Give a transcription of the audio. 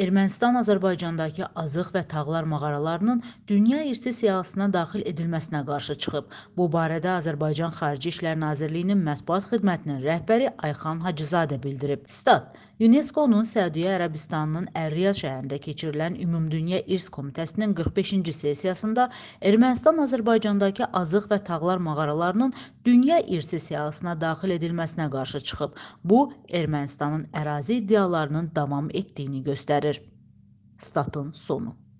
Ermənistan Azərbaycandakı azıq və tağlar mağaralarının dünya irsi siyahısına daxil edilməsinə qarşı çıxıb. Bu barədə Azərbaycan Xarici İşlər Nazirliyinin mətbuat xidmətinin rəhbəri Ayxan Hacızadə bildirib. Stat: UNESCO-nun Səudiyyə Ərəbistanının Ər-Riyad şəhərində keçirilən Ümumdünya İrs Komitəsinin 45-ci sessiyasında Ermənistan Azərbaycandakı azıq və tağlar mağaralarının dünya irsi siyahısına daxil edilməsinə qarşı çıxıb. Bu Ermənistanın ərazi iddialarının davam etdiyini göstərir. göstərir. Statın sonu.